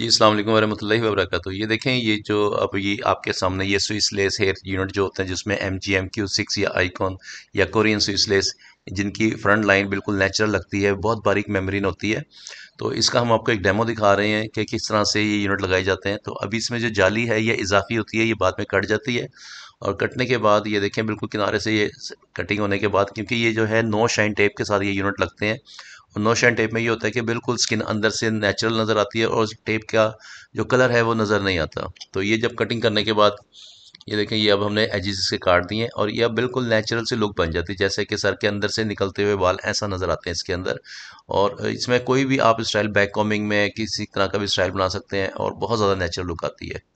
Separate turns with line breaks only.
जी अल्लाम वरहमल वबरक ये देखें ये जो अब ये आपके सामने ये स्विसलेस हेयर यूनिट जो होते हैं जिसमें M G M Q six या आईकॉन या कोरियन स्विसलेस जिनकी फ्रंट लाइन बिल्कुल नेचुरल लगती है बहुत बारीक मेमरीन होती है तो इसका हम आपको एक डेमो दिखा रहे हैं कि किस तरह से ये यूनिट लगाए जाते हैं तो अभी इसमें जो जाली है यह इजाफी होती है ये बाद में कट जाती है और कटने के बाद ये देखें बिल्कुल किनारे से ये कटिंग होने के बाद क्योंकि ये जो है नो शाइन टेप के साथ ये यूनिट लगते हैं नोशन टेप में ये होता है कि बिल्कुल स्किन अंदर से नेचुरल नज़र आती है और टेप का जो कलर है वो नज़र नहीं आता तो ये जब कटिंग करने के बाद ये देखें ये अब हमने एजिस से काट दिए और ये अब बिल्कुल नेचुरल से लुक बन जाती है जैसे कि सर के अंदर से निकलते हुए बाल ऐसा नज़र आते हैं इसके अंदर और इसमें कोई भी आप स्टाइल बैक कॉमिंग में किसी तरह का भी स्टाइल बना सकते हैं और बहुत ज़्यादा नेचुरल लुक आती है